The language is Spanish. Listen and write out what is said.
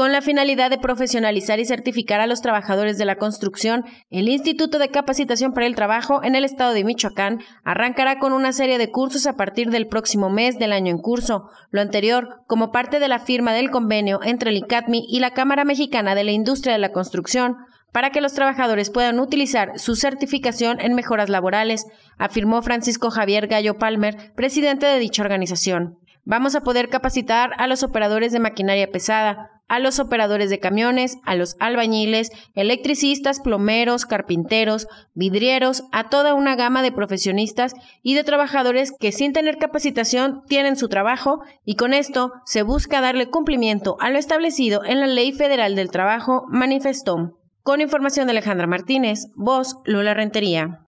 Con la finalidad de profesionalizar y certificar a los trabajadores de la construcción, el Instituto de Capacitación para el Trabajo en el estado de Michoacán arrancará con una serie de cursos a partir del próximo mes del año en curso. Lo anterior, como parte de la firma del convenio entre el ICATMI y la Cámara Mexicana de la Industria de la Construcción, para que los trabajadores puedan utilizar su certificación en mejoras laborales, afirmó Francisco Javier Gallo Palmer, presidente de dicha organización. Vamos a poder capacitar a los operadores de maquinaria pesada, a los operadores de camiones, a los albañiles, electricistas, plomeros, carpinteros, vidrieros, a toda una gama de profesionistas y de trabajadores que sin tener capacitación tienen su trabajo y con esto se busca darle cumplimiento a lo establecido en la Ley Federal del Trabajo, manifestó. Con información de Alejandra Martínez, voz Lula Rentería.